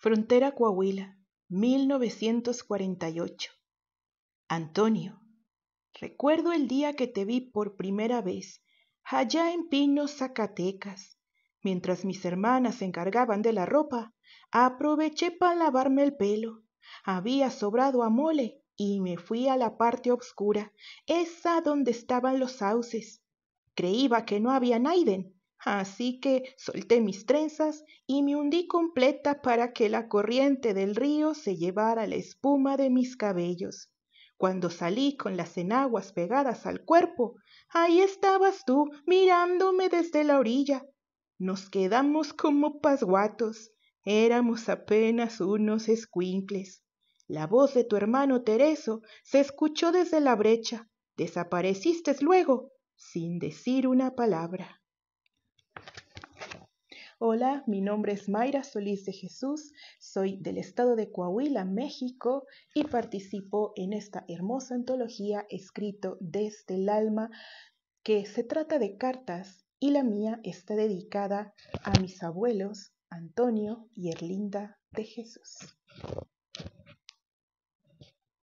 Frontera Coahuila, 1948. Antonio, recuerdo el día que te vi por primera vez, allá en Pinos, Zacatecas. Mientras mis hermanas se encargaban de la ropa, aproveché para lavarme el pelo. Había sobrado a mole y me fui a la parte obscura, esa donde estaban los sauces. Creíba que no había naiden, Así que solté mis trenzas y me hundí completa para que la corriente del río se llevara la espuma de mis cabellos. Cuando salí con las enaguas pegadas al cuerpo, ahí estabas tú mirándome desde la orilla. Nos quedamos como pasguatos. Éramos apenas unos escuincles. La voz de tu hermano Tereso se escuchó desde la brecha. Desapareciste luego, sin decir una palabra. Hola, mi nombre es Mayra Solís de Jesús, soy del estado de Coahuila, México, y participo en esta hermosa antología escrito desde el alma, que se trata de cartas y la mía está dedicada a mis abuelos Antonio y Erlinda de Jesús.